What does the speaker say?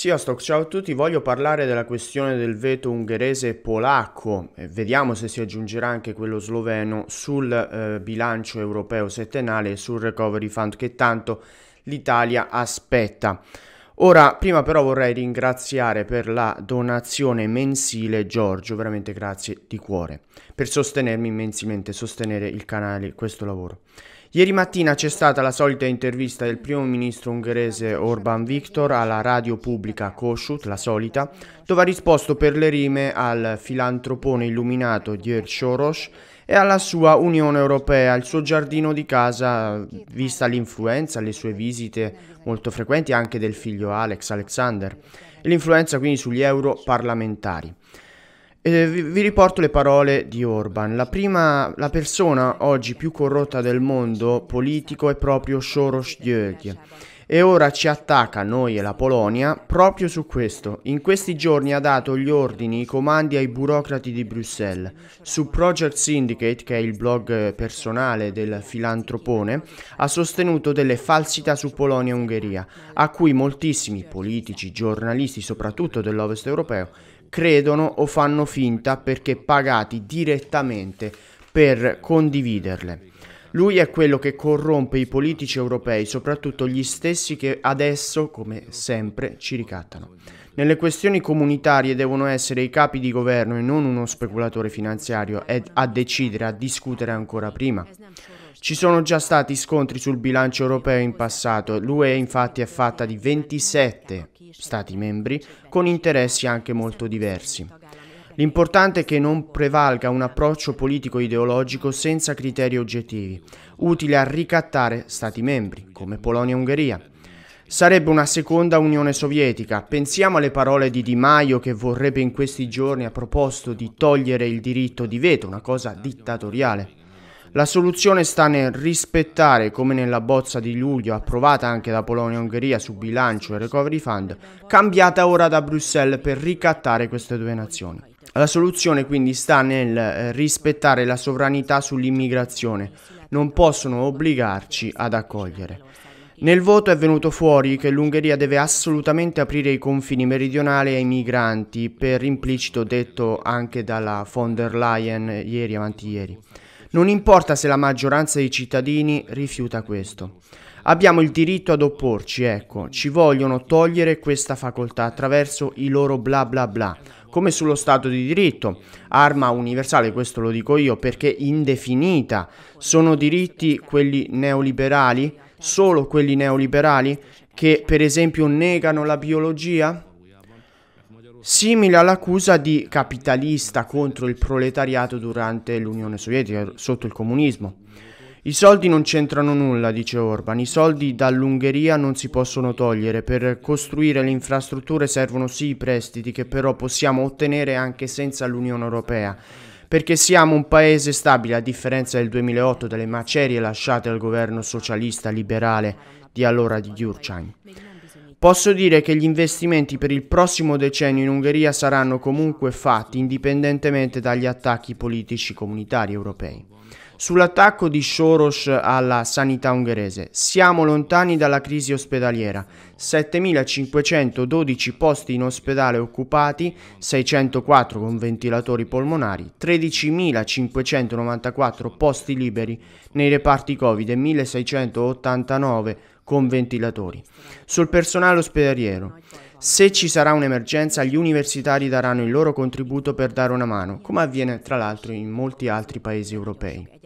Sì, Stock, ciao a tutti, voglio parlare della questione del veto ungherese e polacco, vediamo se si aggiungerà anche quello sloveno sul eh, bilancio europeo settennale e sul recovery fund che tanto l'Italia aspetta. Ora, prima però vorrei ringraziare per la donazione mensile Giorgio, veramente grazie di cuore, per sostenermi immensemente, sostenere il canale, questo lavoro. Ieri mattina c'è stata la solita intervista del primo ministro ungherese Orban Viktor alla radio pubblica Kossuth, la solita, dove ha risposto per le rime al filantropone illuminato Dier Soros e alla sua Unione Europea, il suo giardino di casa, vista l'influenza, le sue visite molto frequenti anche del figlio Alex Alexander, e l'influenza quindi sugli europarlamentari. Eh, vi riporto le parole di Orban. La, prima, la persona oggi più corrotta del mondo politico è proprio Soros Djögge e ora ci attacca noi e la Polonia proprio su questo. In questi giorni ha dato gli ordini, i comandi ai burocrati di Bruxelles. Su Project Syndicate, che è il blog eh, personale del filantropone, ha sostenuto delle falsità su Polonia e Ungheria, a cui moltissimi politici, giornalisti, soprattutto dell'Ovest europeo, credono o fanno finta perché pagati direttamente per condividerle. Lui è quello che corrompe i politici europei, soprattutto gli stessi che adesso, come sempre, ci ricattano. Nelle questioni comunitarie devono essere i capi di governo e non uno speculatore finanziario a decidere, a discutere ancora prima. Ci sono già stati scontri sul bilancio europeo in passato, l'UE infatti è fatta di 27 Stati membri con interessi anche molto diversi. L'importante è che non prevalga un approccio politico-ideologico senza criteri oggettivi, utile a ricattare Stati membri, come Polonia e Ungheria. Sarebbe una seconda Unione Sovietica. Pensiamo alle parole di Di Maio che vorrebbe in questi giorni a proposito di togliere il diritto di veto, una cosa dittatoriale. La soluzione sta nel rispettare, come nella bozza di luglio approvata anche da Polonia e Ungheria su bilancio e recovery fund, cambiata ora da Bruxelles per ricattare queste due nazioni. La soluzione quindi sta nel eh, rispettare la sovranità sull'immigrazione, non possono obbligarci ad accogliere. Nel voto è venuto fuori che l'Ungheria deve assolutamente aprire i confini meridionali ai migranti, per implicito detto anche dalla von der Leyen ieri avanti ieri. Non importa se la maggioranza dei cittadini rifiuta questo. Abbiamo il diritto ad opporci, ecco, ci vogliono togliere questa facoltà attraverso i loro bla bla bla, come sullo Stato di diritto, arma universale, questo lo dico io, perché indefinita. Sono diritti quelli neoliberali? Solo quelli neoliberali? Che per esempio negano la biologia? simile all'accusa di capitalista contro il proletariato durante l'Unione Sovietica, sotto il comunismo. I soldi non c'entrano nulla, dice Orban, i soldi dall'Ungheria non si possono togliere, per costruire le infrastrutture servono sì i prestiti che però possiamo ottenere anche senza l'Unione Europea, perché siamo un paese stabile a differenza del 2008 delle macerie lasciate al governo socialista liberale di allora di Gyurcsány. Posso dire che gli investimenti per il prossimo decennio in Ungheria saranno comunque fatti indipendentemente dagli attacchi politici comunitari europei. Sull'attacco di Soros alla sanità ungherese, siamo lontani dalla crisi ospedaliera. 7.512 posti in ospedale occupati, 604 con ventilatori polmonari, 13.594 posti liberi nei reparti Covid e 1.689 con ventilatori. Sul personale ospedaliero. Se ci sarà un'emergenza, gli universitari daranno il loro contributo per dare una mano, come avviene tra l'altro in molti altri paesi europei.